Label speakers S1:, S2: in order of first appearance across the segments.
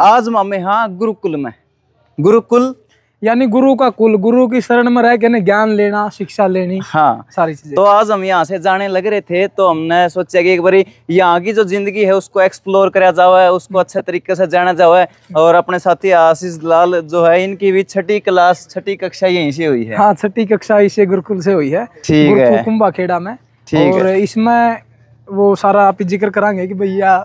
S1: आज मामे हाँ गुरुकुल में गुरुकुल यानी गुरु का कुल गुरु की शरण में रह के ज्ञान लेना शिक्षा लेनी हाँ सारी चीजें
S2: तो आज हम यहाँ से जाने लग रहे थे तो हमने सोचा कि एक बारी यहाँ की जो जिंदगी है उसको एक्सप्लोर करा जावा है उसको अच्छे तरीके से जाना जावा है और अपने साथी आशीष लाल जो है इनकी भी छठी क्लास छठी कक्षा यहीं से हुई है हाँ
S1: छठी कक्षा इसे गुरुकुल से हुई है ठीक है खेड़ा में ठीक है इसमें वो सारा आप जिक्र करांगे कि भैया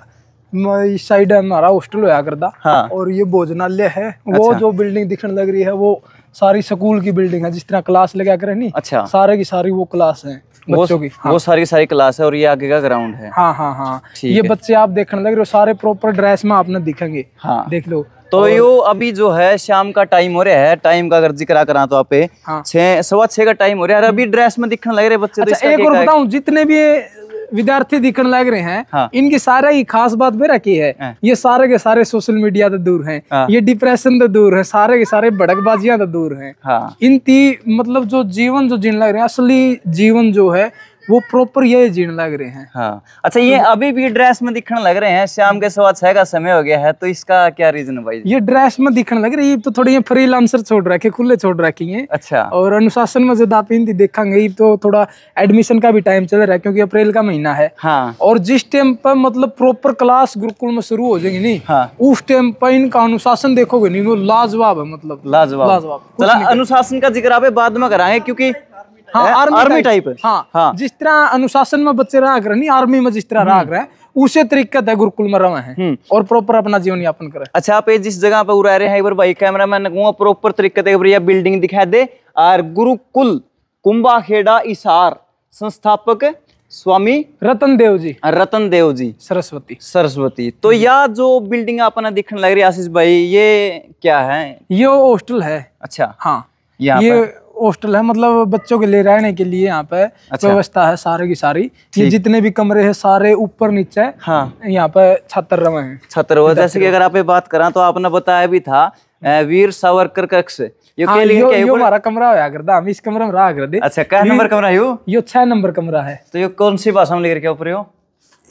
S1: साइड साइड हमारा हॉस्टल होया करता हाँ। और ये भोजनालय है अच्छा। वो जो बिल्डिंग दिखने लग रही है वो सारी स्कूल की बिल्डिंग है जिस तरह क्लास लगा कर नहीं अच्छा सारे की सारी वो क्लास है बच्चों की हाँ। वो
S2: सारी सारी क्लास है और ये आगे का ग्राउंड है
S1: हाँ हाँ हाँ ये बच्चे आप देखने लग रहे हो सारे प्रॉपर ड्रेस में आपने दिखेंगे हाँ
S2: देख लो तो यो अभी जो है शाम का टाइम हो रहा है टाइम का अगर जिक्र करा तो आप हाँ। छह सवा छह का टाइम हो रहा है अभी ड्रेस हम्म। में दिखने लग रहे बच्चे तो अच्छा, एक और बताऊं
S1: जितने भी विद्यार्थी दिखने लग रहे हैं हाँ। इनकी सारा ही खास बात मेरा की है हाँ। ये सारे के सारे सोशल मीडिया से दूर हैं हाँ। ये डिप्रेशन से दूर है सारे के सारे भड़कबाजिया से दूर हैं हाँ। इन ती मतलब जो जीवन जो जीने लग रहे हैं असली जीवन जो है वो प्रॉपर ये जीने लग रहे हैं
S2: हाँ अच्छा ये तो, अभी भी ड्रेस में दिखने लग रहे हैं शाम के सवा छह का समय हो गया है तो इसका क्या रीजन है भाई
S1: ये ड्रेस में दिखने लग रही है तो थोड़ी ये फ्री लांसर छोड़ रखे खुले छोड़ रखी है अच्छा और अनुशासन में ज्यादा हिंदी देखेंगे तो थोड़ा एडमिशन का भी टाइम चल रहा है क्योंकि अप्रैल का महीना है हाँ और जिस टाइम पर मतलब प्रॉपर क्लास गुरुकुल में शुरू हो जाएगी नहीं हाँ। उस टाइम पर इनका अनुशासन देखोगे नहीं वो लाजवाब है मतलब
S2: लाजवाब लाजवाब
S1: अनुशासन का जिक्र आप बाद में कराए क्योंकि
S2: हाँ आर्मी, टाइप
S1: हाँ, हाँ जिस तरह अनुशासन में बच्चे राग रहे नहीं आर्मी में जिस तरह राग हम्म। रहे उसे तरीके का गुरुकुल में रहे हैं हम्म। और प्रॉपर अपना जीवन यापन करे
S2: अच्छा आप जिस जगह पे उड़ा रहे हैं भाई कैमरा मैन कहूँगा प्रॉपर तरीके से बिल्डिंग दिखा दे और गुरुकुल खेड़ा इसार संस्थापक स्वामी रतन देव जी रतन देव जी सरस्वती सरस्वती तो हम्म। यह जो बिल्डिंग आपने दिखने लग रही आशीष भाई ये क्या है ये हॉस्टल है अच्छा हाँ ये
S1: हॉस्टल है मतलब बच्चों के लिए रहने के लिए यहाँ पे अच्छा। व्यवस्था है सारे की सारी ये जितने भी कमरे हैं सारे ऊपर नीचे हाँ यहाँ पे छतर रवे हैं छतर जैसे कि अगर आप
S2: बात करा तो आपने बताया भी था वीर सावरकर कक्ष हाँ, यो हाँ, यो, के यो हमारा
S1: कमरा होया करता हम इस कमरे में
S2: रहा दे अच्छा क्या नंबर कमरा है यो
S1: यो छह नंबर कमरा है
S2: तो यो कौन सी भाषा में लेकर के ऊपर हो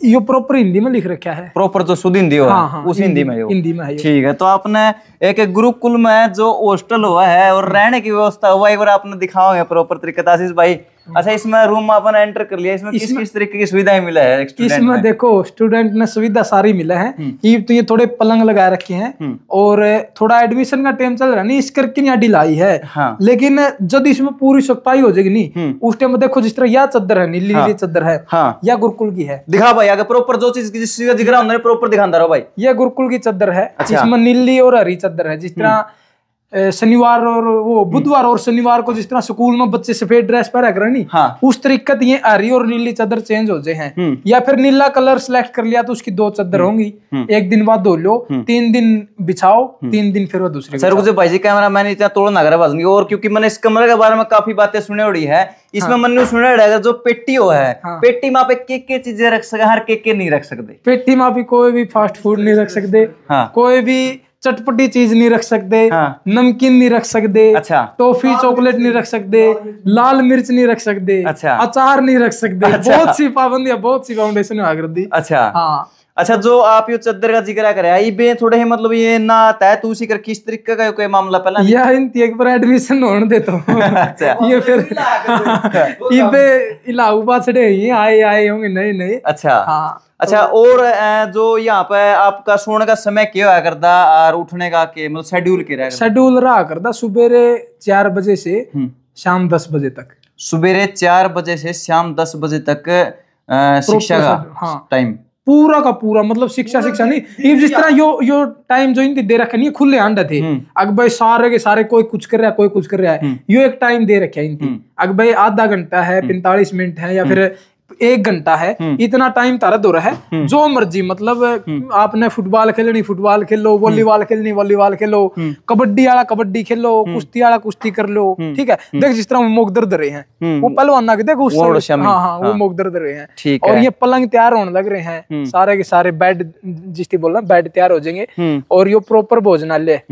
S1: ये प्रॉपर हिंदी में लिख रखा है
S2: प्रॉपर जो तो शुद्ध हिंदी हाँ, हाँ, उस हिंदी में हिंदी में ठीक है तो आपने एक एक गुरुकुल में जो हॉस्टल हुआ है और रहने की व्यवस्था हुआ एक बार आपने दिखाओ प्रॉपर तरीके से भाई अच्छा इसमें रूम अपन एंटर कर लिया इसमें किस किस तरीके की सुविधाएं मिला है इसमें
S1: देखो स्टूडेंट ने सुविधा सारी मिला है हम्म। ये तो ये थोड़े पलंग लगा रखे हैं हम्म। और थोड़ा एडमिशन का टाइम चल रहा नहीं इस करके अडी लाई है हाँ। लेकिन जब इसमें पूरी सफाई हो जाएगी नहीं हम्म। उस टाइम देखो जिस तरह या चद्दर है नीली हाँ। नीली चद्दर है हाँ। या गुरुकुल की है दिखा भाई अगर प्रॉपर जो चीज जिस दिख रहा प्रॉपर दिखाता रहो भाई यह गुरुकुल की चादर है इसमें अच्छा। नीली और हरी चादर है जिस तरह शनिवार और वो हम्म। बुधवार और शनिवार को जिस तरह स्कूल में बच्चे सफेद ड्रेस पर कर नहीं हाँ। उस तरीके ये हरी और नीली चादर चेंज हो जाए हैं हम्म। या फिर नीला कलर सिलेक्ट कर लिया तो उसकी दो चादर हम्म। होंगी एक दिन बाद धो लो तीन दिन बिछाओ तीन दिन फिर वो दूसरे सर मुझे
S2: भाई जी कैमरा मैंने इतना तोड़ नगर बाजनी और क्योंकि मैंने इस कमरे के बारे में काफी बातें सुने उड़ी है इसमें हाँ। मन सुना है जो पेटी हो है हाँ। पेटी में आप के के चीजें रख सके हर के के नहीं रख सकते
S1: पेटी में आप कोई भी फास्ट फूड नहीं रख सकते हाँ। कोई भी चटपटी चीज नहीं रख सकते हाँ। नमकीन नहीं रख सकते अच्छा टॉफी चॉकलेट नहीं रख
S2: सकते लाल मिर्च नहीं रख सकते अच्छा अचार नहीं रख सकते अच्छा। बहुत सी
S1: पाबंदियां बहुत सी
S2: फाउंडेशन में दी अच्छा हाँ अच्छा जो आप यो चद्दर का जिक्र कर थोड़े मतलब ये ना आता है तू सी कर किस तरीके का कोई मामला पहला या
S1: इन एक बार एडमिशन होने दे तो अच्छा
S2: ये फिर इबे इलाहाबाद से पासड़े आए आए होंगे नहीं नहीं अच्छा हाँ अच्छा तो और जो यहाँ पे आपका सोने का समय क्या होया करता और उठने का के मतलब शेड्यूल क्या रहा
S1: शेड्यूल रहा करता सुबेरे चार बजे से हम्म।
S2: शाम दस बजे तक सुबेरे चार बजे से शाम दस बजे तक शिक्षा का टाइम हाँ।
S1: पूरा का पूरा मतलब शिक्षा शिक्षा नहीं जिस तरह यो यो टाइम जो इनके दे रखे नहीं खुले अंडा थे हम्म। अग भाई सारे के सारे कोई कुछ कर रहा है कोई कुछ कर रहा है हम्म। यो एक टाइम दे रखे इनकी अग भाई आधा घंटा है पैंतालीस मिनट है या फिर एक घंटा है हम्म। इतना टाइम तारा दो है हम्म। जो मर्जी मतलब हम्म। आपने फुटबॉल खेलनी फुटबॉल खेलो वॉलीबॉल खेलनी वॉलीबॉल खेलो कबड्डी वाला कबड्डी खेलो कुश्ती वाला कुश्ती कर लो ठीक है देख जिस तरह मुख दर्द रहे हैं वो पलवाना के देखो उस हाँ हाँ वो मुख दर्द रहे हैं हाँ, हाँ, हाँ। और ये पलंग तैयार होने लग रहे हैं सारे के सारे बेड जिस बोल रहा बेड तैयार हो जाएंगे और ये प्रॉपर भोजनालय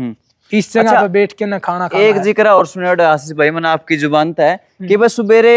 S1: इस जगह अच्छा, पे बैठ के ना खाना खाना एक जिक्र और
S2: सुने आशीष भाई मैंने आपकी जुबान है हम्म। कि भाई सुबेरे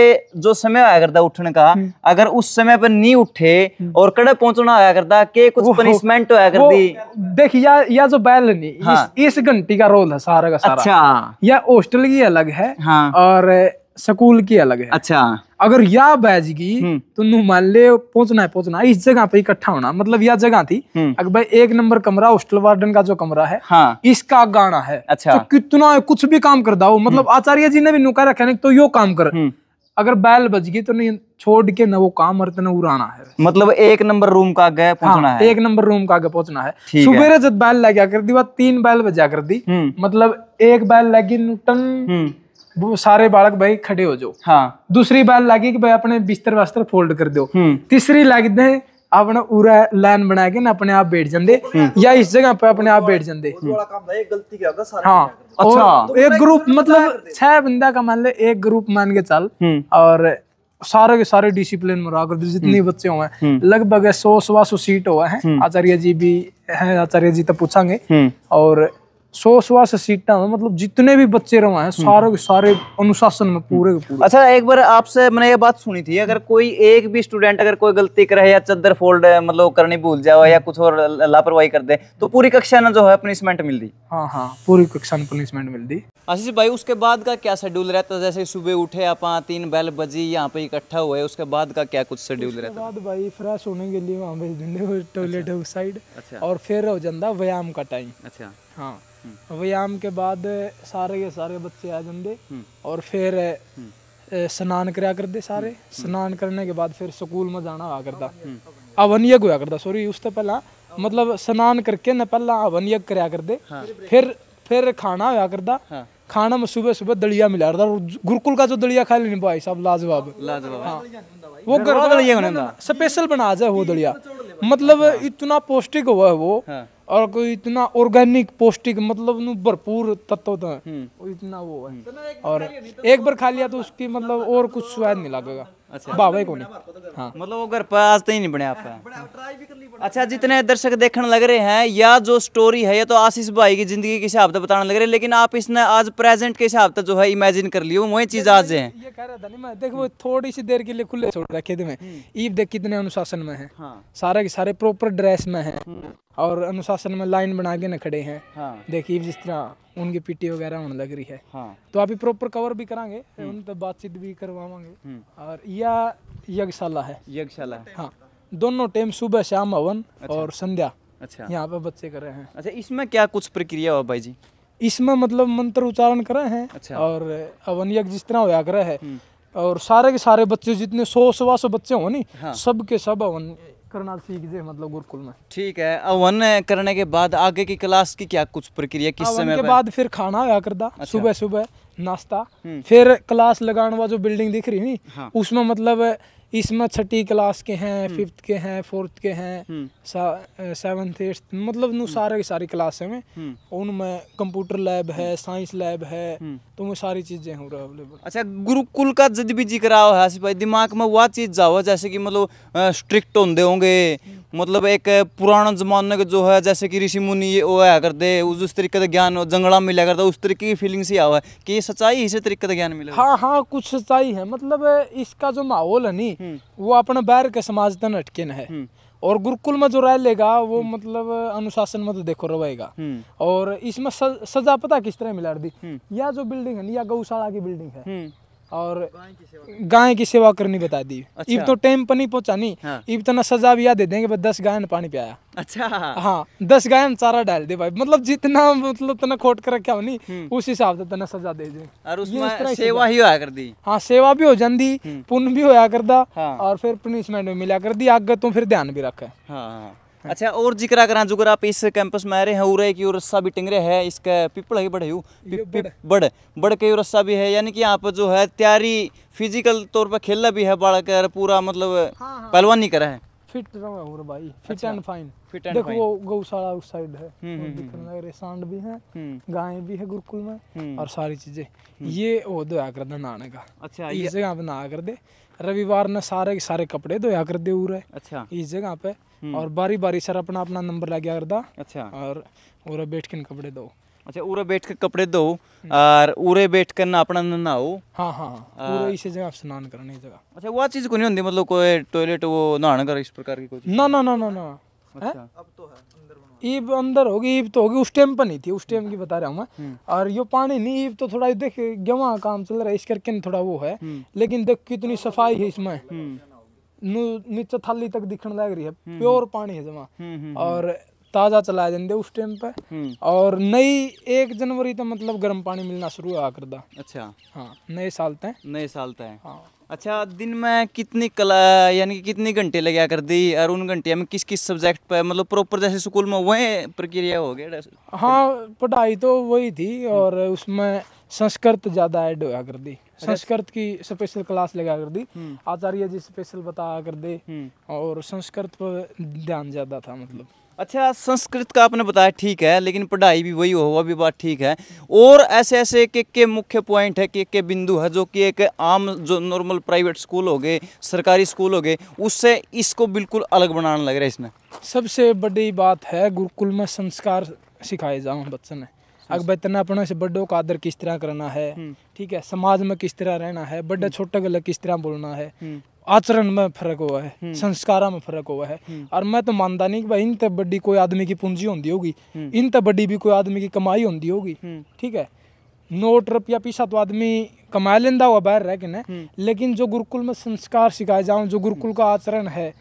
S2: जो समय आया करता उठने का हम्म। अगर उस समय पर नहीं उठे हम्म। और कड़े पहुंचना आया करता के कुछ पनिशमेंट होया करती देखिए या या जो
S1: बैल नहीं हाँ। इस, इस घंटी का रोल है सारा का सारा अच्छा या हॉस्टल की अलग है हाँ। और स्कूल की अलग है अच्छा अगर या बैजगी हम्म। तो नु मान ले पहुंचना है पहुंचना इस जगह पे इकट्ठा होना मतलब यह जगह थी हम्म। अगर भाई एक नंबर कमरा हॉस्टल वार्डन का जो कमरा है हाँ। इसका गाना है अच्छा तो कितना कुछ भी काम कर दाओ मतलब हम्म। आचार्य जी ने भी नुका रखा है तो यो काम कर अगर बैल बज गई तो नहीं छोड़ के न वो काम और न उड़ाना है मतलब एक नंबर रूम का आगे हाँ, पहुंचना हाँ, है एक नंबर रूम का आगे पहुंचना है सुबह जब बैल लग गया कर दी वह तीन बैल बजा कर दी मतलब एक बैल लगी न्यूटन सारे बालक भाई खड़े हो जाओ हाँ दूसरी बार लागी कि भाई अपने बिस्तर वास्तर फोल्ड कर दो हम्म। तीसरी लाग दे अपना पूरा लाइन बना के ना अपने आप बैठ जाते हम्म। या इस जगह पे अपने आप बैठ जाते
S2: हाँ अच्छा एक ग्रुप
S1: मतलब छह बंदा का मान ले एक ग्रुप मान के चल हम्म। और सारे के सारे डिसिप्लिन में रहा करते जितने बच्चे हुए हैं लगभग सौ सवा सौ सीट हुआ है आचार्य जी भी है आचार्य जी तो पूछांगे और सौ सवा से सीटा मतलब जितने भी बच्चे रहे हैं सारे के सारे अनुशासन में पूरे के पूरे
S2: अच्छा एक बार आपसे मैंने ये बात सुनी थी अगर कोई एक भी स्टूडेंट अगर कोई गलती करे या चद्दर फोल्ड मतलब करनी भूल जाओ या कुछ और लापरवाही कर दे तो पूरी कक्षा ने जो है पनिशमेंट मिल दी
S1: हाँ हाँ पूरी कक्षा ने पनिशमेंट मिल दी
S2: आशीष भाई उसके बाद का क्या शेड्यूल रहता जैसे सुबह उठे आप तीन बैल बजी यहाँ पे इकट्ठा हुए उसके बाद का क्या कुछ शेड्यूल रहता
S1: बाद भाई फ्रेश होने के लिए वहाँ भेज देंगे टॉयलेट साइड और फिर हो जाता व्यायाम का टाइम अच्छा हाँ वही के बाद सारे के सारे बच्चे आ जाते हम्म। और फिर हम्म। स्नान कराया करते सारे हम्म। स्नान करने के बाद फिर स्कूल में जाना आ करता अवनियक होया करता सॉरी उससे पहला मतलब स्नान करके ना पहला अवनियक कराया करते
S2: हाँ। फिर
S1: फिर खाना होया करता हाँ। खाना में सुबह सुबह दलिया मिला करता गुरुकुल का जो दलिया खा लेने भाई साहब लाजवाब
S2: हाँ। वो गर्मा दलिया
S1: स्पेशल बना जाए वो दलिया मतलब इतना पौष्टिक हुआ है वो और कोई इतना ऑर्गेनिक पौष्टिक मतलब भरपूर तत्व था हम्म। इतना वो है हम्म। और एक बार
S2: खा लिया तो उसकी मतलब और कुछ स्वाद नहीं लगेगा बाबा को नहीं हाँ मतलब वो घर पर आज तक तो ही नहीं बने आपका अच्छा जितने दर्शक देखने लग रहे हैं या जो स्टोरी है ये तो आशीष भाई की जिंदगी के हिसाब से बताने लग रहे हैं लेकिन आप इसने आज प्रेजेंट के हिसाब से जो है इमेजिन कर लियो वही चीज आज है
S1: थोड़ी सी देर के लिए खुले छोड़ रखे थे मैं हम्म। ईब देख कितने अनुशासन में है हाँ। सारे के सारे प्रॉपर ड्रेस में है और अनुशासन में लाइन बना के न खड़े हैं हाँ। देखिए जिस तरह उनकी पीटी वगैरह होने लग रही है हाँ। तो आप प्रॉपर कवर भी करांगे हम्म। उन तो बातचीत भी करवाएंगे हम्म। और यह यज्ञशाला है यज्ञशाला है हाँ दोनों टाइम सुबह शाम हवन अच्छा। और संध्या अच्छा यहाँ पे बच्चे कर रहे हैं
S2: अच्छा इसमें क्या कुछ प्रक्रिया हो भाई जी
S1: इसमें मतलब मंत्र उच्चारण करे हैं अच्छा। और हवन यज्ञ जिस तरह होया करे है हम्म। और सारे के सारे बच्चे जितने सौ सवा सौ बच्चे हो नी हाँ। सबके सब हवन करना सीख जे मतलब गुरुकुल
S2: में ठीक है अवन करने के बाद आगे की क्लास की क्या कुछ प्रक्रिया किस समय के बाद
S1: फिर खाना होया करता अच्छा। सुबह सुबह नाश्ता हम्म। फिर क्लास लगाने वाला जो बिल्डिंग दिख रही नहीं हाँ। उसमें मतलब इसमें छठी क्लास के हैं फिफ्थ हम्म। के हैं फोर्थ के हैं हम्म। सेवन्थ एट्थ मतलब नु हम्म। सारे के सारी क्लास में उनमें कंप्यूटर लैब है साइंस लैब है तो वो सारी चीजें हो रहा अवेलेबल
S2: अच्छा गुरुकुल का जद भी जिक्र आओ है भाई दिमाग में वह चीज जाओ जैसे कि मतलब स्ट्रिक्ट होंगे होंगे मतलब एक पुराना जमाने का जो है जैसे कि ऋषि मुनि ये वो आया करते उस उस तरीके का ज्ञान जंगड़ा मिला करता उस तरीके की फीलिंग से आवा है कि ये सच्चाई इसी तरीके का ज्ञान मिला हाँ
S1: हाँ कुछ सच्चाई है मतलब इसका जो माहौल है नहीं हम्म। वो अपने बैर के समाज तन अटके न है हम्म। और गुरुकुल में जो रह लेगा वो हम्म। मतलब अनुशासन में तो देखो रहेगा और इसमें सजा पता किस तरह मिला दी या जो बिल्डिंग है या गौशाला की बिल्डिंग है और गाय की सेवा करनी बता दी अच्छा। इब तो टाइम पर नहीं पहुंचा नहीं हाँ। इब तो ना सजा भी याद दे देंगे दस गाय ने पानी पियाया
S2: अच्छा हाँ
S1: दस गाय ने चारा डाल दे भाई मतलब जितना मतलब तना खोट कर रखा होनी हम्म। उस हिसाब से तना सजा दे दे
S2: और उसमें सेवा ही होया कर दी
S1: हाँ सेवा भी हो जाती हम्म। पुण्य भी होया कर दा हाँ। और फिर पनिशमेंट भी मिला कर दी आगे तू तो फिर ध्यान भी रखे हाँ,
S2: हाँ। अच्छा और जिक्र करा जुगर आप इस कैंपस में आ रहे हैं रहे की रस्सा भी टिंग रहे है इसका पिपल है बड़े बड़ बड़, के रस्सा भी है यानी कि यहाँ पर जो है तैयारी फिजिकल तौर पर खेलना भी है बाढ़ कर पूरा मतलब हाँ, हाँ। पहलवानी करा है
S1: फिट भाई फिट अच्छा, एंड फाइन फिट एंड देखो गौशाला उस साइड है हम्म, हम्म, हम्म। सांड भी है गाय भी है गुरुकुल में और सारी चीजें ये वो दो आकर का
S2: अच्छा जगह
S1: पे कर दे रविवार ने सारे सारे कपड़े धोया कर दे रहे अच्छा इस जगह पे हम्म। और बारी बारी सर अपना अपना नंबर ला गया करदा अच्छा और उरे बैठ के कपड़े दो
S2: अच्छा उरे बैठ के कपड़े दो और उरे बैठ के ना अपना नहाओ हाँ हाँ, हाँ। उरे
S1: इसी जगह स्नान करने जगह
S2: अच्छा वो चीज को नहीं होती मतलब कोई टॉयलेट वो नहाने का इस प्रकार की कोई
S1: ना ना ना ना ना अच्छा अब तो है ईब अंदर होगी ईब तो होगी उस टाइम पर नहीं थी उस टाइम की बता रहा हूँ मैं हम्म। और यो पानी नहीं ईब तो थोड़ा देख गेवा काम चल रहा है इस करके थोड़ा वो है हम्म। लेकिन देख कितनी सफाई है इसमें हम्म। नीचे थाली तक दिखने लग रही है प्योर पानी है जमा और ताज़ा चलाया जाते उस टाइम पे और नई एक जनवरी तक मतलब गर्म पानी मिलना शुरू हुआ करदा अच्छा हाँ नए साल
S2: तय नए साल तय हाँ अच्छा दिन में कितनी कला यानी कि कितनी घंटे लगा कर दी और उन घंटे में किस किस सब्जेक्ट पर मतलब प्रॉपर जैसे स्कूल में वही प्रक्रिया हो गया
S1: हाँ पढ़ाई तो वही थी और उसमें संस्कृत ज़्यादा ऐड होया कर दी अच्छा। संस्कृत की स्पेशल क्लास लगा कर दी आचार्य जी स्पेशल बताया कर दे हम्म। और संस्कृत पर ध्यान ज़्यादा था मतलब
S2: अच्छा संस्कृत का आपने बताया ठीक है लेकिन पढ़ाई भी वही वह भी बात ठीक है और ऐसे ऐसे एक एक के मुख्य पॉइंट है कि एक के बिंदु है जो कि एक आम जो नॉर्मल प्राइवेट स्कूल हो गए सरकारी स्कूल हो गए उससे इसको बिल्कुल अलग बनाना लग रहा है इसमें
S1: सबसे बड़ी बात है गुरुकुल में संस्कार सिखाए जाऊँ बच्चों ने अगर इतना अपने से बड़ों का आदर किस तरह करना है हम्म। ठीक है समाज में किस तरह रहना है बड़े हम्म। छोटे गले किस तरह बोलना है हम्म। आचरण में फर्क हुआ है हम्म। संस्कारा में फर्क हुआ है हम्म। और मैं तो मानता नहीं कि भाई इन तो बड़ी कोई आदमी की पूंजी होती होगी हम्म। इन तो बड़ी भी कोई आदमी की कमाई होती होगी ठीक है नोट रुपया पीछा तो आदमी कमा लेंदा हुआ बाहर रह के ना लेकिन जो गुरुकुल में संस्कार सिखाए जाऊं जो गुरुकुल का आचरण है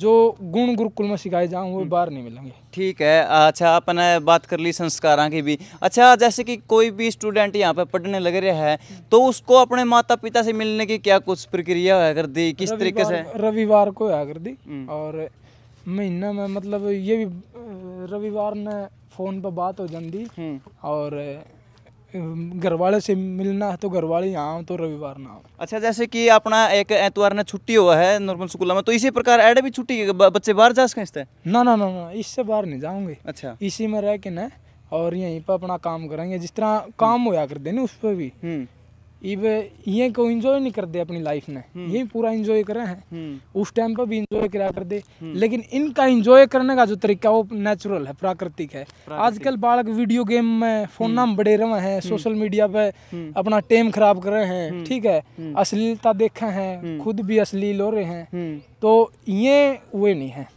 S1: जो गुण गुरुकुल में सिखाए जाऊँ वो बाहर नहीं मिलेंगे
S2: ठीक है अच्छा अपने बात कर ली संस्कारा की भी अच्छा जैसे कि कोई भी स्टूडेंट यहाँ पर पढ़ने लग रहा है तो उसको अपने माता पिता से मिलने की क्या कुछ प्रक्रिया होया कर दी किस तरीके से
S1: रविवार को है कर दी हम्म। और महीना में मतलब ये भी रविवार ने फ़ोन पर बात हो जाती हम्म। और ઘરવાળે સે મિલના તો ઘરવાળે आओ तो
S2: रविवार ना आओ अच्छा जैसे कि अपना एक एतवार ने छुट्टी हुआ है नॉर्मल स्कूल में तो इसी प्रकार एड भी छुट्टी बच्चे बाहर जा सकते
S1: हैं ना ना ना ना इससे बाहर नहीं जाऊंगे अच्छा इसी में रह के ना और यहीं पर अपना काम करेंगे जिस तरह काम होया करते ना उस पर भी हम्म। इब हम्म। ये को एंजॉय नहीं करते अपनी लाइफ में ये पूरा एंजॉय रहे हैं उस टाइम पर भी एंजॉय करा दे हम्म। लेकिन इनका एंजॉय करने का जो तरीका वो नेचुरल है प्राकृतिक है आजकल बालक वीडियो गेम में फोन हम्म। नाम बड़े रहे हैं सोशल मीडिया पे अपना टाइम खराब कर रहे हैं ठीक है अश्लीलता देखा है खुद भी अश्लील हो रहे हैं तो ये
S2: वे नहीं है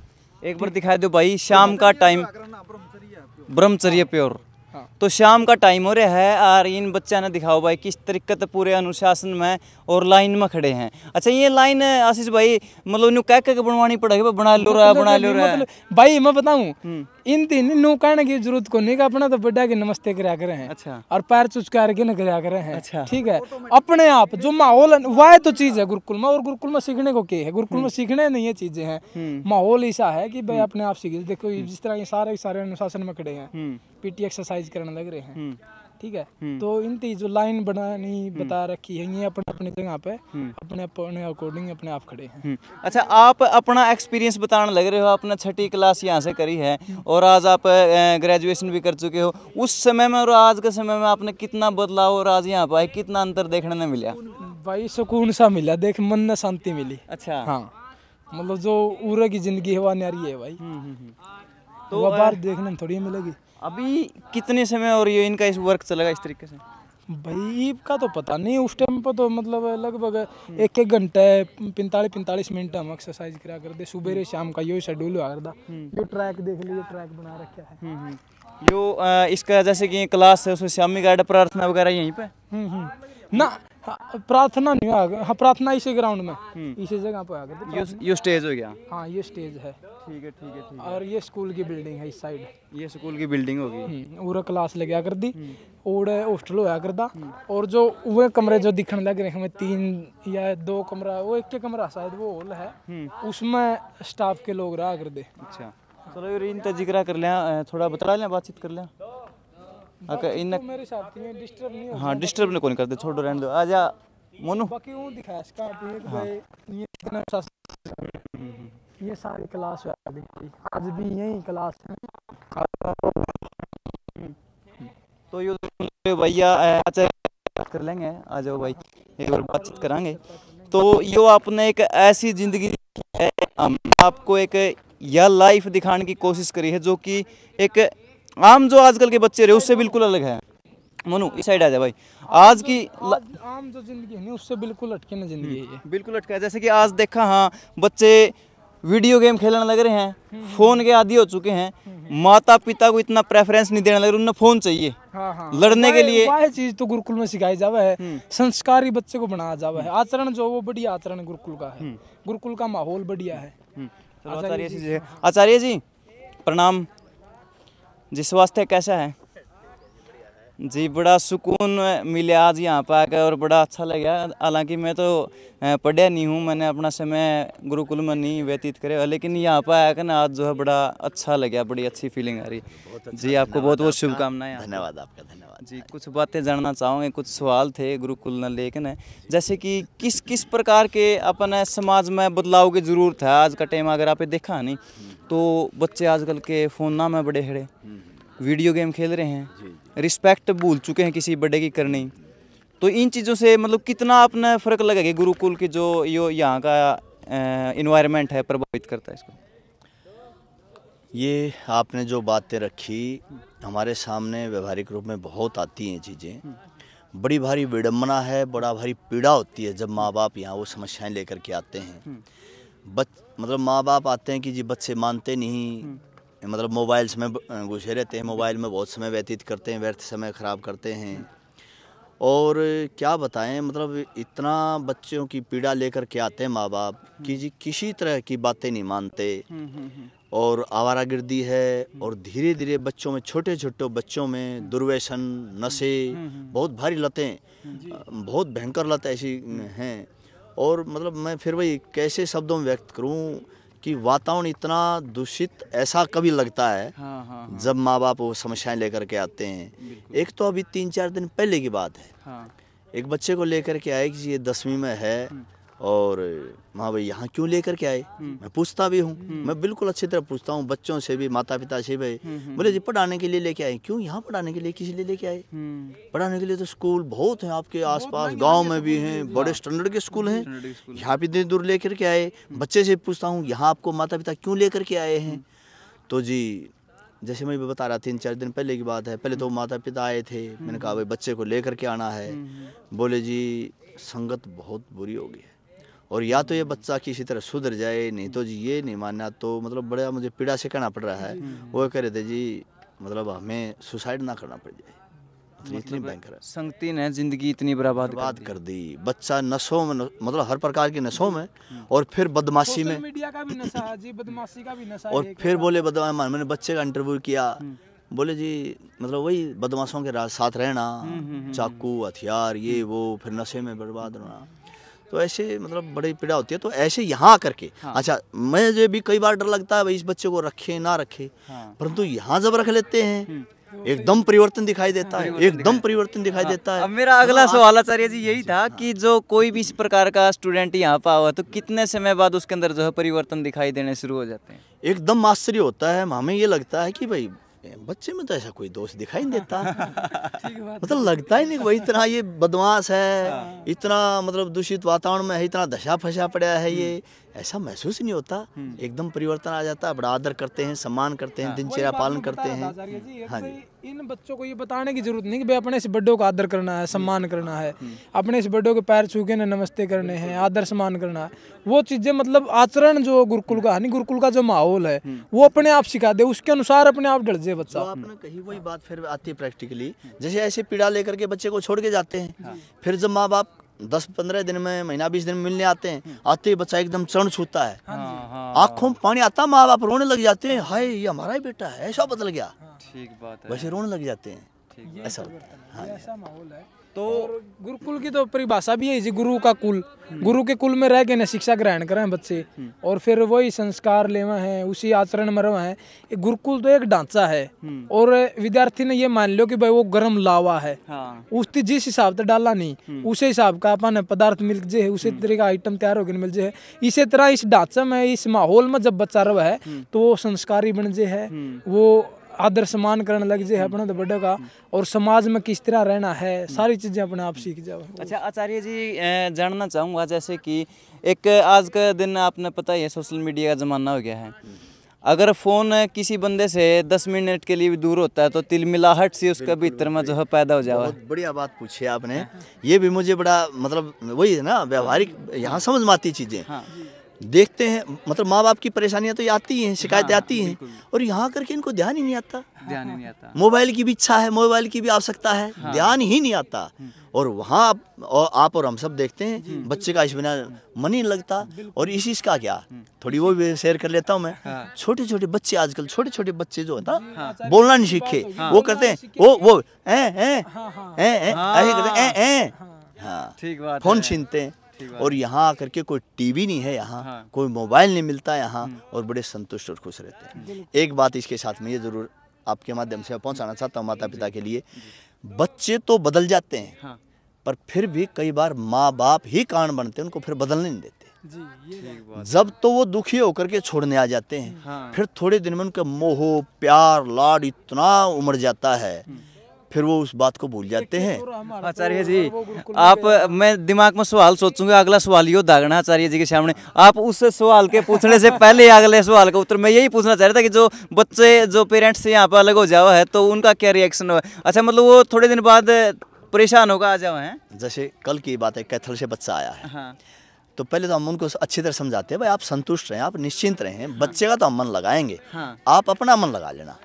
S2: एक बार दिखाई दो भाई शाम का टाइम तो तो ब्रह्मचर्य प्योर हाँ। तो शाम का टाइम हो रहा है और इन बच्चा ने दिखाओ भाई किस तरीके से पूरे अनुशासन में और लाइन में खड़े हैं अच्छा ये लाइन आशीष भाई मतलब इन कह कह बनवानी पड़ेगी बना लो रहा बना लो रहा मतलब, भाई मैं बताऊं हम्म। इन तीन नु कहने की जरूरत को नहीं अपना
S1: तो बड्डा के नमस्ते करा करे हैं अच्छा और पैर चुचकार के न करा करे हैं अच्छा ठीक है अपने आप जो माहौल वह तो चीज है गुरुकुल में और गुरुकुल में सीखने को के है गुरुकुल में हम्म। सीखने नहीं है चीजें हैं हम्म। माहौल ऐसा है कि भाई अपने आप सीखे देखो जिस तरह ये सारे सारे अनुशासन में खड़े हैं पीटी एक्सरसाइज करने लग रहे हैं हम्म। ठीक है हम्म। तो इन तीन जो लाइन बनानी हम्म। बता रखी है ये अपने अपने जगह पे अपने अपने अकॉर्डिंग अपने आप खड़े हैं
S2: अच्छा आप अपना एक्सपीरियंस बताने लग रहे हो आपने छठी क्लास यहाँ से करी है और आज आप ग्रेजुएशन भी कर चुके हो उस समय में और आज के समय में आपने कितना बदलाव और आज यहाँ पे कितना अंतर देखने में मिला
S1: भाई सुकून सा मिला देख मन में शांति मिली अच्छा हाँ
S2: मतलब जो उरे
S1: की जिंदगी है वह नारी है भाई तो बार देखने में थोड़ी मिलेगी अभी
S2: कितने समय और ये इनका इस वर्क चलेगा इस तरीके से
S1: भाई का तो पता नहीं उस टाइम पर तो मतलब लगभग एक एक घंटे पैंतालीस पैंतालीस मिनट हम एक्सरसाइज करा कर दे सुबह
S2: शाम का यही शेड्यूल हुआ करता जो हम्म।
S1: ट्रैक देख लियो ट्रैक बना रखा है
S2: हम्म, हम्म। यो इसका जैसे कि क्लास है उसमें श्यामी गार्ड प्रार्थना वगैरह यहीं
S1: पे ना हाँ, प्रार्थना नहीं आ गया हाँ, प्रार्थना इसी ग्राउंड में हम्म। इसी जगह पे आ गए ये स्टेज हो गया हाँ ये स्टेज है ठीक है ठीक है ठीक और ये स्कूल की बिल्डिंग है इस साइड
S2: ये स्कूल की बिल्डिंग होगी हम्म,
S1: पूरा क्लास लगे कर दी और हम्म। हॉस्टल होया करदा और जो वो कमरे जो दिखने लग रहे हमें तीन या दो कमरा वो एक कमरा शायद वो हॉल है उसमें स्टाफ
S2: के लोग रहा कर दे अच्छा चलो इन तजिक्रा कर लिया थोड़ा बता लिया बातचीत कर लिया तो इन
S1: मेरे साथी में डिस्टर्ब नहीं डिस्टर्ब हाँ,
S2: कौन छोड़ो रहने दो
S1: मोनू बाकी इसका हाँ।
S2: ये इतना अच्छा
S1: ये सारी क्लास है आज भी यही क्लास है
S2: तो, तो भैया बात कर लेंगे आ जाओ भाई एक बार बातचीत कराएंगे तो यो आपने एक ऐसी ज़िंदगी आपको एक यह लाइफ दिखाने की कोशिश करी है जो कि एक आम जो आजकल के बच्चे रहे उससे बिल्कुल अलग है मनु इस साइड आ जाए भाई आज की आम जो जिंदगी है उससे बिल्कुल अटके ना जिंदगी हम्म, बिल्कुल अटका है जैसे कि आज देखा हाँ बच्चे वीडियो गेम खेलने लग रहे हैं हम्म, हम्म। फोन के आदि हो चुके हैं माता पिता को इतना प्रेफरेंस नहीं देने लग रहा उन्हें फोन चाहिए हाँ हाँ। लड़ने के लिए
S1: चीज तो गुरुकुल में सिखाई जावा है संस्कारी बच्चे को बनाया जावा है आचरण जो वो बढ़िया आचरण गुरुकुल का है गुरुकुल का माहौल बढ़िया है
S2: आचार्य जी आचार्य जी प्रणाम जिस वास्ते कैसा है जी बड़ा सुकून मिले आज यहाँ पर आकर और बड़ा अच्छा लगा हालांकि मैं तो पढ़ा नहीं हूँ मैंने अपना समय गुरुकुल में नहीं व्यतीत करे लेकिन यहाँ पर आकर ना आज जो है बड़ा अच्छा लगा बड़ी अच्छी फीलिंग आ रही अच्छा जी आपको बहुत बहुत शुभकामनाएं धन्यवाद आपका धन्यवाद जी कुछ बातें जानना चाहूँगे कुछ सवाल थे गुरुकुल ने लेकिन जैसे कि किस किस प्रकार के अपने समाज में बदलाव की ज़रूरत है आज का टाइम अगर आप देखा नहीं हम्म। तो बच्चे आजकल के फ़ोन ना में बड़े हड़े हम्म, हम्म। वीडियो गेम खेल रहे हैं रिस्पेक्ट भूल चुके हैं किसी बड़े की करनी तो इन चीज़ों से मतलब कितना अपना फ़र्क लगा कि गुरुकुल की जो यो यहाँ का इन्वायरमेंट है प्रभावित करता है इसको
S3: ये आपने जो बातें रखी हमारे सामने व्यवहारिक रूप में बहुत आती हैं चीज़ें हम्म। बड़ी भारी विडम्बना है बड़ा भारी पीड़ा होती है जब माँ बाप यहाँ वो समस्याएं लेकर के आते हैं हम्म। बच मतलब माँ बाप आते हैं कि जी बच्चे मानते नहीं हम्म। मतलब मोबाइल्स में घुसे रहते हैं मोबाइल में बहुत समय व्यतीत करते हैं व्यर्थ समय ख़राब करते हैं और क्या बताएं मतलब इतना बच्चों की पीड़ा लेकर के आते हैं माँ बाप कि जी किसी तरह की बातें नहीं मानते और आवारागर्दी है और धीरे धीरे बच्चों में छोटे छोटे बच्चों में दुर्व्यसन नशे बहुत भारी लतें बहुत भयंकर लत ऐसी हैं और मतलब मैं फिर वही कैसे शब्दों में व्यक्त करूँ कि वातावरण इतना दूषित ऐसा कभी लगता है
S2: हाँ, हाँ, हाँ। जब
S3: माँ बाप वो समस्याएं लेकर के आते हैं एक तो अभी तीन चार दिन पहले की बात है हाँ। एक बच्चे को लेकर के आए कि ये दसवीं में है हम्म। और माँ भाई यहाँ क्यों लेकर के आए हम्म। मैं पूछता भी हूँ हम्म। मैं बिल्कुल अच्छी तरह पूछता हूँ बच्चों से भी माता पिता से भी हम्म, बोले जी पढ़ाने के लिए लेके आए क्यों यहाँ पढ़ाने के लिए किसी लिए लेके आए पढ़ाने के लिए तो स्कूल बहुत हैं आपके आसपास गांव में भी हैं बड़े हाँ। स्टैंडर्ड के स्कूल हैं यहाँ भी इतनी दूर लेकर के आए बच्चे से पूछता हूँ यहाँ आपको माता पिता क्यों लेकर के आए हैं तो जी जैसे मैं भी बता रहा तीन चार दिन पहले की बात है पहले तो माता पिता आए थे मैंने कहा भाई बच्चे को लेकर के आना है बोले जी संगत बहुत बुरी हो गई है और या तो ये बच्चा किसी तरह सुधर जाए नहीं तो जी ये नहीं मानना तो मतलब बड़ा मुझे पीड़ा से करना पड़ रहा है वो कह रहे थे जी मतलब हमें सुसाइड ना करना पड़ जाए मतलब इतनी मतलब भयंकर संगति ने जिंदगी इतनी बर्बाद बर्बाद कर दी बच्चा नशों में मतलब हर प्रकार की नशों में हम्म। और फिर बदमाशी में
S1: मीडिया का भी नशा जी
S3: बदमाशी का भी नशा और फिर बोले बदमाश मैंने बच्चे का इंटरव्यू किया हम्म। बोले जी मतलब वही बदमाशों के साथ रहना हम्म, चाकू हथियार ये वो फिर नशे में बर्बाद होना तो ऐसे मतलब बड़ी पीड़ा होती है तो ऐसे यहाँ आकर के हाँ। अच्छा मैं जो भी कई बार डर लगता है भाई इस बच्चे को रखे ना रखे हाँ। परंतु यहाँ जब रख लेते हैं हम्म। एकदम परिवर्तन दिखाई देता है एकदम परिवर्तन दिखाई हाँ। देता है अब मेरा अगला हाँ। सवाल
S2: आचार्य जी यही था हाँ। कि जो कोई भी इस प्रकार का स्टूडेंट यहाँ पा हुआ तो कितने समय बाद उसके अंदर जो है परिवर्तन दिखाई देने शुरू हो जाते हैं
S3: एकदम आश्चर्य होता है हमें ये लगता है कि भाई बच्चे में तो ऐसा कोई दोष दिखाई नहीं देता मतलब लगता ही नहीं वही इतना ये बदमाश है हाँ। इतना मतलब दूषित वातावरण में है इतना दशा फसा पड़ा है ये हम्म। ऐसा महसूस नहीं होता हम्म। एकदम परिवर्तन आ जाता है बड़ा आदर करते हैं सम्मान करते हैं हाँ। दिनचर्या पालन करते हैं हाँ जी तो इन
S1: बच्चों को ये बताने की जरूरत नहीं कि भाई अपने इस बड्डों का आदर करना है सम्मान हम्म। करना है हम्म। अपने इस बड्डों के पैर छू के नमस्ते करने हैं आदर सम्मान करना है वो चीज़ें मतलब आचरण जो गुरुकुल का नहीं गुरुकुल का
S3: जो माहौल है वो अपने आप सिखा दे उसके अनुसार अपने आप डर जाए बच्चा आपने कही वही हाँ। बात फिर आती है प्रैक्टिकली जैसे ऐसे पीड़ा लेकर के बच्चे को छोड़ के जाते हैं हाँ। फिर जब माँ बाप दस पंद्रह दिन में महीना बीस दिन मिलने आते हैं हम्म। आते ही बच्चा एकदम चरण छूता है हाँ हाँ, हाँ। आंखों में पानी आता माँ बाप रोने लग जाते हैं हाय ये हमारा ही बेटा है ऐसा बदल गया ठीक बात है वैसे रोने लग जाते
S2: हैं ऐसा ऐसा माहौल है तो
S3: गुरुकुल
S1: की तो परिभाषा भी है गुरु का कुल हम्म। गुरु के कुल में रह के ना शिक्षा ग्रहण करें बच्चे हम्म। और फिर वही संस्कार लेवा है उसी आचरण में रवा है गुरुकुल तो एक ढांचा है हम्म। और विद्यार्थी ने ये मान लियो कि भाई वो गर्म लावा है हाँ। उस जिस हिसाब से डाला नहीं उसे हिसाब का अपन पदार्थ मिल जे है उसी तरह का आइटम तैयार होकर मिल जे है इसी तरह इस ढांचा में इस माहौल में जब बच्चा रवा है तो वो संस्कारी बन जे है वो आदर सम्मान करने लग जाए हम्म। अपना तो बड़े का और समाज में किस तरह रहना है हम्म। सारी चीज़ें अपने आप सीख जाओ
S2: अच्छा आचार्य जी जानना चाहूँगा जैसे कि एक आज का दिन आपने पता ही है सोशल मीडिया का ज़माना हो गया है हम्म। अगर फ़ोन किसी बंदे से दस मिनट के लिए भी दूर होता है तो तिलमिलाहट से उसका भीतर में जो है पैदा हो जाएगा बढ़िया बात पूछी आपने ये भी मुझे बड़ा मतलब वही
S3: है ना व्यवहारिक यहाँ समझ में आती चीज़ें हाँ। देखते हैं मतलब माँ बाप की परेशानियां तो आती हैं शिकायतें हाँ, आती हैं और यहाँ करके इनको ध्यान ही नहीं आता
S2: ध्यान ही नहीं आता
S3: मोबाइल की भी इच्छा है मोबाइल की भी आवश्यकता है हाँ, ध्यान ही नहीं आता हम्म। और वहाँ आप और हम सब देखते हैं बच्चे का इस बिना मन ही लगता और इस चीज़ का क्या हम्म। थोड़ी वो भी शेयर कर लेता हूँ मैं हाँ। छोटे छोटे बच्चे आजकल छोटे छोटे बच्चे जो ना हाँ। बोलना नहीं सीखे हाँ। वो करते हैं वो वो ऐ ऐ ऐ ऐ ऐ करते हैं ऐ ऐ फोन छीनते हैं और यहाँ आकर के कोई टीवी नहीं है यहाँ हाँ। कोई मोबाइल नहीं मिलता यहाँ हम्म। और बड़े संतुष्ट और खुश रहते हैं एक बात इसके साथ में ये ज़रूर आपके माध्यम से पहुँचाना चाहता हूँ माता पिता के लिए बच्चे तो बदल जाते हैं हाँ। पर फिर भी कई बार माँ बाप ही कारण बनते हैं उनको फिर बदलने नहीं देते जब तो वो दुखी होकर के छोड़ने आ जाते हैं हाँ। फिर थोड़े दिन में उनका मोह प्यार लाड इतना उमड़ जाता है हम्म। फिर वो उस बात को भूल जाते हैं
S2: आचार्य जी आप मैं दिमाग में सवाल सोचूंगा अगला सवाल यो दागना आचार्य जी के सामने आप उस सवाल के पूछने से पहले अगले सवाल का उत्तर मैं यही पूछना चाह रहा था कि जो बच्चे जो पेरेंट्स से यहाँ पर अलग हो जाओ है तो उनका क्या रिएक्शन हो अच्छा मतलब वो थोड़े दिन बाद परेशान होगा आ जाओ है
S3: जैसे कल की बात है कैथल से बच्चा आया है हाँ। तो पहले तो हम उनको अच्छी तरह समझाते हैं भाई आप संतुष्ट रहें आप निश्चिंत रहें बच्चे का तो हम मन लगाएंगे हाँ। आप अपना मन लगा लेना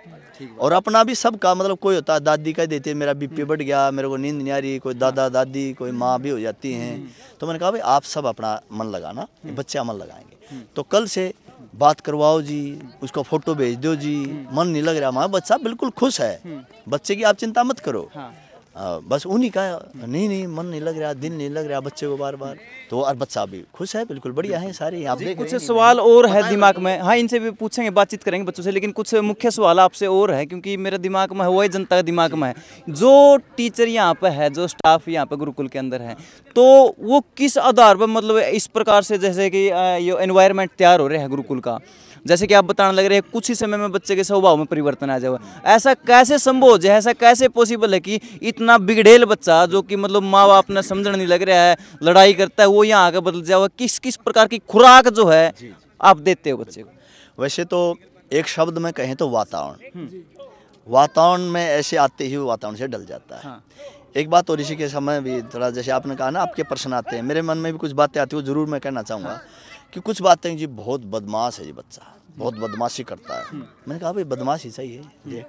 S3: और अपना भी सबका मतलब कोई होता है दादी का देते मेरा बीपी हम्म। बढ़ गया मेरे को नींद नहीं आ रही कोई दादा हाँ। दादी कोई माँ भी हो जाती हैं हम्म। तो मैंने कहा भाई आप सब अपना मन लगाना हम्म। बच्चा मन लगाएंगे तो कल से बात करवाओ जी उसका फोटो भेज दो जी मन नहीं लग रहा हमारा बच्चा बिल्कुल खुश है बच्चे की आप चिंता मत करो हाँ। आ, बस उन्हीं का नहीं नहीं मन नहीं लग रहा दिल नहीं लग रहा बच्चे को बार बार तो और बच्चा भी खुश है बिल्कुल बढ़िया है सारे आप देख कुछ सवाल और है दिमाग में
S2: हाँ इनसे भी पूछेंगे बातचीत करेंगे बच्चों से लेकिन कुछ मुख्य सवाल आपसे और है क्योंकि मेरे दिमाग में है वही जनता का दिमाग में है जो टीचर यहाँ पर है जो स्टाफ यहाँ पर गुरुकुल के अंदर है तो वो किस आधार पर मतलब इस प्रकार से जैसे कि ये एनवायरमेंट तैयार हो रहे हैं गुरुकुल का जैसे कि आप बताने लग रहे हैं कुछ ही समय में बच्चे के स्वभाव में परिवर्तन आ जाएगा ऐसा कैसे संभव है ऐसा कैसे पॉसिबल है कि इतना बिगड़ेल बच्चा जो कि मतलब माँ बाप ने समझ नहीं लग रहा है लड़ाई करता है वो यहाँ आकर बदल जाएगा किस किस प्रकार की खुराक जो है आप देते हो बच्चे को
S3: वैसे तो एक शब्द में कहें तो वातावरण वातावरण में ऐसे आते ही वातावरण से डल जाता है हाँ। एक बात और इसी के समय भी थोड़ा जैसे आपने कहा ना आपके प्रश्न आते हैं मेरे मन में भी कुछ बातें आती हैं जरूर मैं कहना चाहूँगा हाँ। कि कुछ बातें जी बहुत बदमाश है ये बच्चा बहुत बदमाशी करता है मैंने कहा भाई बदमाशी सही है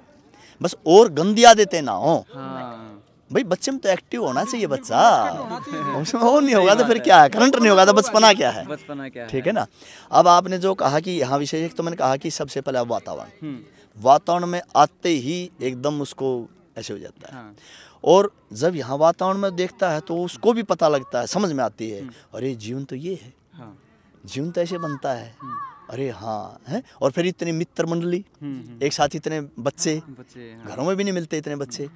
S3: बस और गंदी आदतें ना हो
S2: हाँ।
S3: भाई बच्चे में तो एक्टिव होना चाहिए बच्चा उसमें वो नहीं होगा तो फिर क्या है करंट नहीं होगा तो बचपना क्या है
S2: बचपना क्या ठीक है
S3: ना अब आपने जो कहा कि यहाँ विशेष तो मैंने कहा कि सबसे पहले अब वातावरण हम्म। वातावरण में आते ही एकदम उसको ऐसे हो जाता है हाँ। और जब यहाँ वातावरण में देखता है तो उसको भी पता लगता है समझ में आती है अरे हम्म। जीवन तो ये है हाँ। जीवन तो ऐसे बनता है हम्म। अरे हाँ है और फिर इतने मित्र मंडली हम्म, हम्म। एक साथ इतने बच्चे, हाँ,
S2: बच्चे हाँ। घरों
S3: में भी नहीं मिलते इतने बच्चे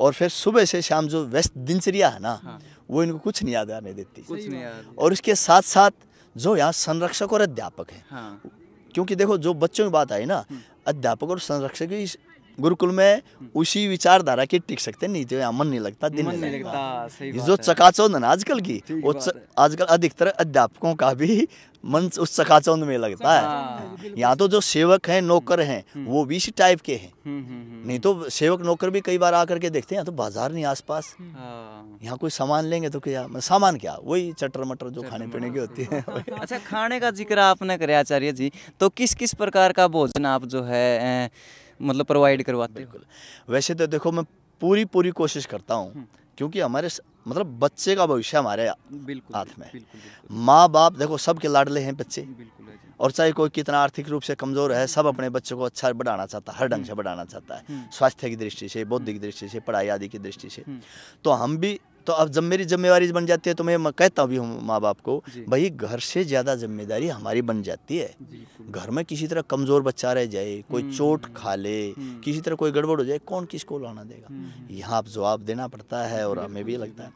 S3: और फिर सुबह से शाम जो व्यस्त दिनचर्या है ना हाँ। वो इनको कुछ नहीं याद आने देती कुछ नहीं और इसके साथ साथ जो यहाँ संरक्षक और अध्यापक है हाँ। क्योंकि देखो जो बच्चों की बात आई ना अध्यापक और संरक्षक गुरुकुल में उसी विचारधारा के टिक सकते नहीं तो मन नहीं लगता दिन नहीं
S2: लगता सही जो चकाचौंध है
S3: ना आजकल की वो आजकल अधिकतर अध्यापकों का भी मन उस चकाचौंध में लगता है
S2: हाँ।
S3: यहाँ तो जो सेवक हैं नौकर हैं हम्म। वो भी इसी टाइप के हैं हम्म, हम्म, नहीं तो सेवक नौकर भी कई बार आकर के देखते हैं यहाँ तो बाजार नहीं आसपास हाँ। यहाँ कोई सामान लेंगे तो क्या मतलब सामान क्या वही चटर मटर जो खाने पीने की होती है
S2: अच्छा खाने का जिक्र आपने आचार्य जी तो किस किस प्रकार का भोजन आप जो है मतलब प्रोवाइड करवाते हो वैसे तो देखो मैं
S3: पूरी पूरी कोशिश करता हूँ हम्म। क्योंकि हमारे मतलब बच्चे का भविष्य हमारे
S2: हाथ
S3: में माँ बाप देखो सब के लाडले हैं बच्चे हाँ और चाहे कोई कितना आर्थिक रूप से कमज़ोर है सब हम्म। अपने बच्चों को अच्छा बढ़ाना चाहता है हर ढंग हम्म। से बढ़ाना चाहता है स्वास्थ्य की दृष्टि से बौद्धिक दृष्टि से पढ़ाई आदि की दृष्टि से तो हम भी तो अब जब मेरी जिम्मेवारी बन जाती है तो मैं कहता भी हूँ माँ बाप को भाई घर से ज़्यादा जिम्मेदारी हमारी बन जाती है घर में किसी तरह कमज़ोर बच्चा रह जाए कोई हम्म, चोट हम्म, खा ले हम्म। किसी तरह कोई गड़बड़ हो जाए कौन किसको लाना देगा यहाँ आप जवाब देना पड़ता है और हमें भी लगता है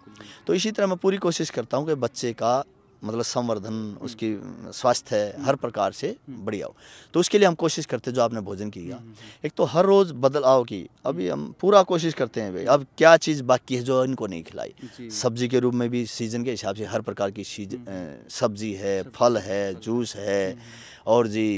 S3: तो इसी तरह मैं पूरी कोशिश करता हूँ कि बच्चे का मतलब संवर्धन हम्म। उसकी स्वास्थ्य है हम्म। हर प्रकार से हम्म। बढ़िया हो तो उसके लिए हम कोशिश करते हैं जो आपने भोजन किया एक तो हर रोज़ बदलाव की अभी हम पूरा कोशिश करते हैं भाई अब क्या चीज़ बाकी है जो इनको नहीं खिलाई सब्जी के रूप में भी सीजन के हिसाब से हर प्रकार की सब्जी है फल है जूस है और जी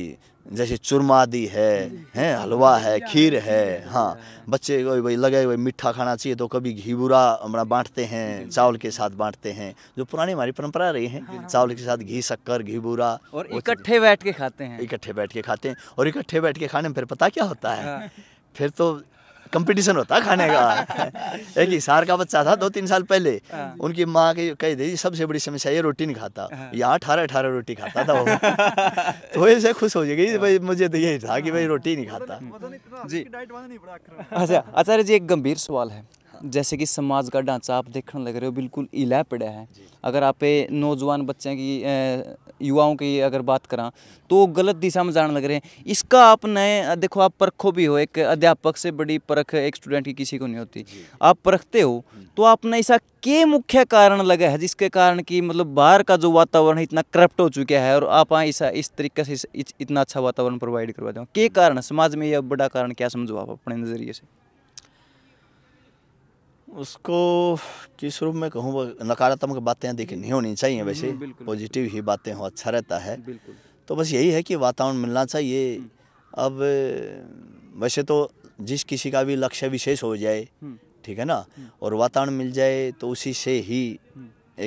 S3: जैसे चूरमादी है हैं हलवा है खीर है हाँ बच्चे को भाई लगे भाई मीठा खाना चाहिए तो कभी घी बुरा हमारा बांटते हैं चावल के साथ बांटते हैं जो पुरानी हमारी परंपरा रही है हाँ। चावल के साथ घी शक्कर घी बुरा और इकट्ठे बैठ के खाते हैं इकट्ठे बैठ के खाते हैं और इकट्ठे बैठ के खाने में फिर पता क्या होता है हाँ। फिर तो कंपटीशन होता खाने का एक हिसार का बच्चा था दो तीन साल पहले हाँ। उनकी माँ की कह दी सबसे बड़ी समस्या ये रोटी नहीं खाता यहाँ अठारह अठारह रोटी खाता था वो तो ऐसे खुश हो जाएगी हाँ। भाई मुझे
S2: तो यही था कि भाई रोटी नहीं खाता जी अच्छा आचार्य जी एक गंभीर सवाल है जैसे कि समाज का ढांचा आप देखने लग रहे हो बिल्कुल इला पड़ा है अगर आप नौजवान बच्चे की युवाओं की अगर बात करा तो गलत दिशा में जाने लग रहे हैं इसका आप नए देखो आप परखो भी हो एक अध्यापक से बड़ी परख एक स्टूडेंट की किसी को नहीं होती आप परखते हो हम्म। तो आपने ऐसा के मुख्य कारण लगा है जिसके कारण कि मतलब बाहर का जो वातावरण है इतना करप्ट हो चुका है और आप ऐसा इस तरीके से इस, इतना अच्छा वातावरण प्रोवाइड करवा दें के हम्म। कारण समाज में यह बड़ा कारण क्या समझो आप अपने नज़रिए से
S3: उसको किस रूप में कहूँ नकारात्मक बातें देखी हम्म। नहीं होनी चाहिए हम्म, वैसे पॉजिटिव ही बातें हो अच्छा रहता है तो बस यही है कि वातावरण मिलना चाहिए हम्म। अब वैसे तो जिस किसी का भी लक्ष्य विशेष हो जाए ठीक है ना और वातावरण मिल जाए तो उसी से ही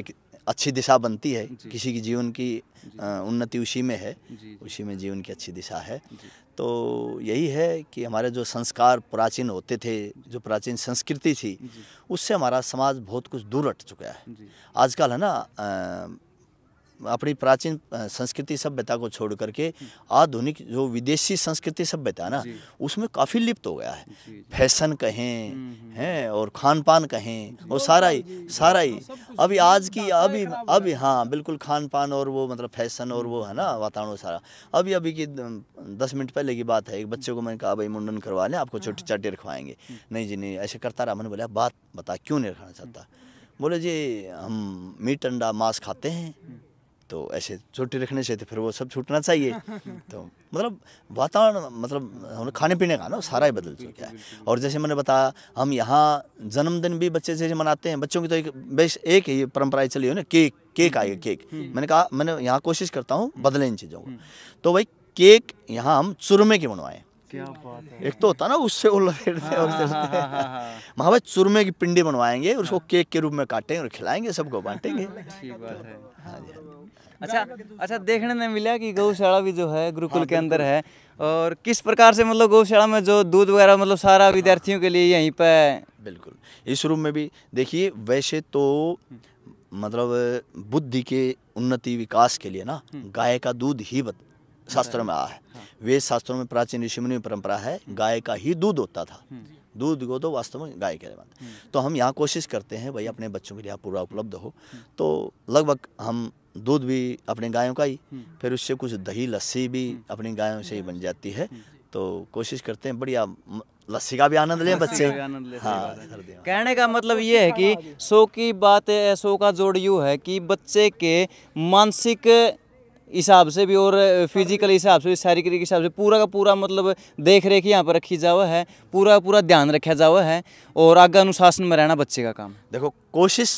S3: एक अच्छी दिशा बनती है किसी की जीवन की उन्नति उसी में है उसी में जीवन की अच्छी दिशा है तो यही है कि हमारे जो संस्कार प्राचीन होते थे जो प्राचीन संस्कृति थी उससे हमारा समाज बहुत कुछ दूर हट चुका है आजकल है ना आ, अपनी प्राचीन संस्कृति सभ्यता को छोड़ करके आधुनिक जो विदेशी संस्कृति सभ्यता ना उसमें काफ़ी लिप्त हो गया है फैशन कहें हम्म, हम्म, हम्म। हैं और खान पान कहें और सारा हाँ ही हाँ, सारा ही अभी आज की अभी अभी हाँ बिल्कुल खान पान और वो मतलब फैशन और वो है ना वातावरण सारा अभी अभी की दस मिनट पहले की बात है एक बच्चे को मैंने कहा भाई मुंडन करवा लें आपको छोटे हाँ। चाटे रखवाएंगे नहीं जी नहीं ऐसे करता रहा मैंने बोला बात बता क्यों नहीं रखना चाहता बोले जी हम मीट अंडा मांस खाते हैं तो ऐसे छोटी रखने से तो फिर वो सब छूटना चाहिए तो मतलब वातावरण मतलब हमने खाने पीने का ना सारा ही बदल चुका है और जैसे मैंने बताया हम यहाँ जन्मदिन भी बच्चे जैसे मनाते हैं बच्चों की तो एक बेस एक ही परंपरा चली हो ना केक केक आएगा हम्म, केक हम्म। मैंने कहा मैंने यहाँ कोशिश करता हूँ हम्म, बदले इन चीज़ों को तो भाई केक यहाँ हम चुरमे के बनवाएं क्या बात है एक तो होता ना उससे वो लपेटते और चलते चूरमे की पिंडी बनवाएंगे और उसको हाँ। केक के रूप में काटेंगे और खिलाएंगे सबको बांटेंगे
S2: हाँ जी हाँ अच्छा अच्छा देखने में मिला कि गौशाला भी जो है गुरुकुल हाँ, के अंदर है और किस प्रकार से मतलब गौशाला में जो दूध वगैरह मतलब सारा विद्यार्थियों के लिए यहीं पर बिल्कुल इस रूम में भी देखिए वैसे तो मतलब बुद्धि
S3: के उन्नति विकास के लिए ना हम्म। गाय का दूध ही शास्त्रों में हाँ। आया है वेद शास्त्रों में प्राचीन ऋषि मुनि परंपरा है हम्म। गाय का ही दूध होता था हम्म। दूध को तो वास्तव में गाय के बाद तो हम यहाँ कोशिश करते हैं भाई अपने बच्चों के लिए पूरा उपलब्ध हो तो लगभग हम दूध भी अपने गायों का ही हम्म। फिर उससे कुछ दही लस्सी भी हम्म। अपनी गायों से ही बन जाती है हम्म। तो कोशिश करते हैं बढ़िया लस्सी का भी आनंद लें बच्चे हाँ
S2: कहने का मतलब ये है कि सो की बात सो का जोड़ यूँ है कि बच्चे के मानसिक हिसाब से भी और फिजिकल हिसाब से शारीरिक हिसाब से पूरा का पूरा मतलब देख रेख यहाँ पर रखी जावा है पूरा का पूरा ध्यान रखा जावा है और आगे अनुशासन में रहना बच्चे का काम देखो कोशिश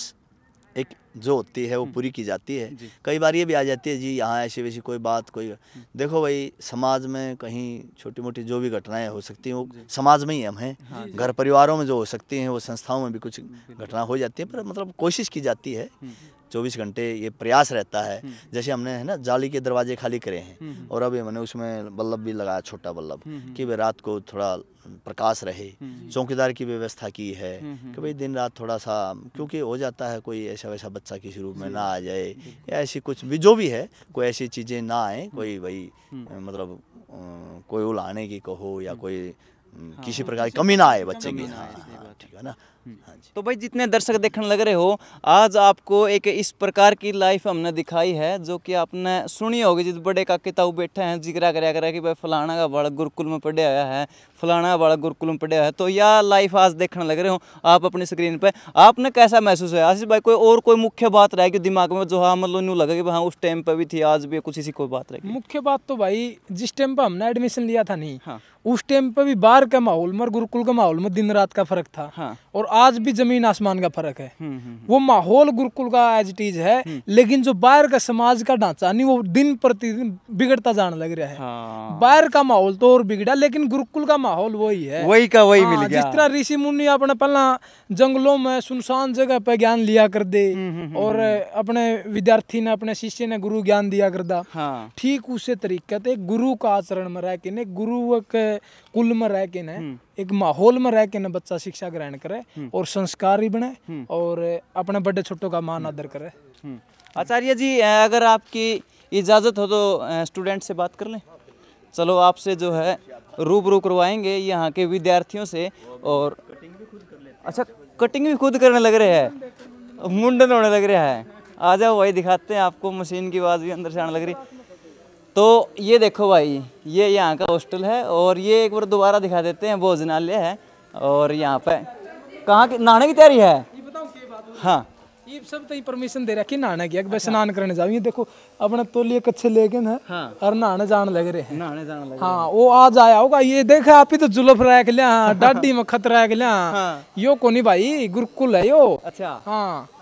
S2: जो होती है वो हम्म। पूरी की जाती
S3: है कई बार ये भी आ जाती है जी यहाँ ऐसी वैसी कोई बात कोई हम्म। देखो भाई समाज में कहीं छोटी मोटी जो भी घटनाएं हो सकती हैं वो समाज में ही हम हैं हाँ, घर परिवारों में जो हो सकती हैं वो संस्थाओं में भी कुछ घटना हो जाती है पर मतलब कोशिश की जाती है हम्म। 24 घंटे ये प्रयास रहता है हम्म। जैसे हमने है ना जाली के दरवाजे खाली करे हैं हम्म, हम्म। और अभी मैंने उसमें बल्लभ भी लगाया छोटा बल्लभ कि भाई रात को थोड़ा प्रकाश रहे चौकीदार की व्यवस्था की है कि भाई दिन रात थोड़ा सा क्योंकि हो जाता है कोई ऐसा वैसा बच्चा किसी रूप में ना आ जाए या ऐसी कुछ भी जो भी है कोई ऐसी चीज़ें ना आए कोई भाई मतलब कोई उलाने की कहो या कोई हाँ, किसी हाँ, प्रकार की कमी ना आए बच्चे की हाँ
S2: ठीक है ना हाँ तो भाई जितने दर्शक देखने लग रहे हो आज आपको एक इस प्रकार की लाइफ हमने दिखाई है जो कि आपने सुनी होगी जिस बड़े का किताब बैठे हैं जिक्रा कराया करा कि भाई फलाना का बड़ा गुरुकुल में पढ़ा हुआ है फलाना बड़ा गुरुकुल में पढ़ा है तो यह लाइफ आज देखने लग रहे हो आप अपनी स्क्रीन पर आपने कैसा महसूस हुआ आशीष भाई कोई और कोई मुख्य बात रह की दिमाग में जो हाँ मतलब न्यू लगा कि हाँ उस टाइम पर भी थी आज भी कुछ इसी कोई बात रहे
S1: मुख्य बात तो भाई जिस टाइम पर हमने एडमिशन लिया था नहीं हाँ। उस टाइम पर भी बाहर का माहौल में गुरुकुल का माहौल में दिन रात का फर्क था हाँ। और आज भी जमीन आसमान का फर्क है हम्म, हम्म, हम्म। वो माहौल गुरुकुल का एज इट इज है लेकिन जो बाहर का समाज का ढांचा नहीं वो दिन प्रतिदिन बिगड़ता जाने लग रहा है हाँ। बाहर का माहौल तो और बिगड़ा लेकिन गुरुकुल का माहौल वही है वही का वही मिल हाँ, गया जिस तरह ऋषि मुनि अपने पहला जंगलों में सुनसान जगह पे ज्ञान लिया कर दे और अपने विद्यार्थी ने अपने शिष्य ने गुरु ज्ञान दिया दा हाँ। ठीक उसे तरीके गुरु का आचरण में रह के गुरु के कुल में रह के एक माहौल में रह के ना बच्चा शिक्षा ग्रहण करे हम्म। और संस्कार भी बने हम्म। और अपने बड़े छोटों का मान आदर करे हम्म।
S2: आचार्य जी अगर आपकी इजाज़त हो तो स्टूडेंट से बात कर लें चलो आपसे जो है रूबरू करवाएंगे यहाँ के विद्यार्थियों से और अच्छा कटिंग भी खुद करने लग रहे हैं मुंडन होने लग रहा है आ जाओ वही दिखाते हैं आपको मशीन की आवाज़ भी अंदर से आने लग रही है तो ये देखो भाई ये यहाँ का हॉस्टल है और ये एक बार दोबारा दिखा देते हैं भोजनालय है और यहाँ पे कहाँ की नहाने की तैयारी है ये हाँ। सब तो परमिशन दे रखी नहाने की अगर अच्छा। स्नान
S1: करने जाओ ये देखो अपने तो लिए कच्चे लेके ना हाँ। और नहाने जान लग रहे हैं नहाने जान लग हाँ वो आज आया होगा ये देखा आप ही तो जुलफ रख लिया डाडी में खतरा रख लिया यो को नहीं भाई गुरुकुल है यो
S2: अच्छा हाँ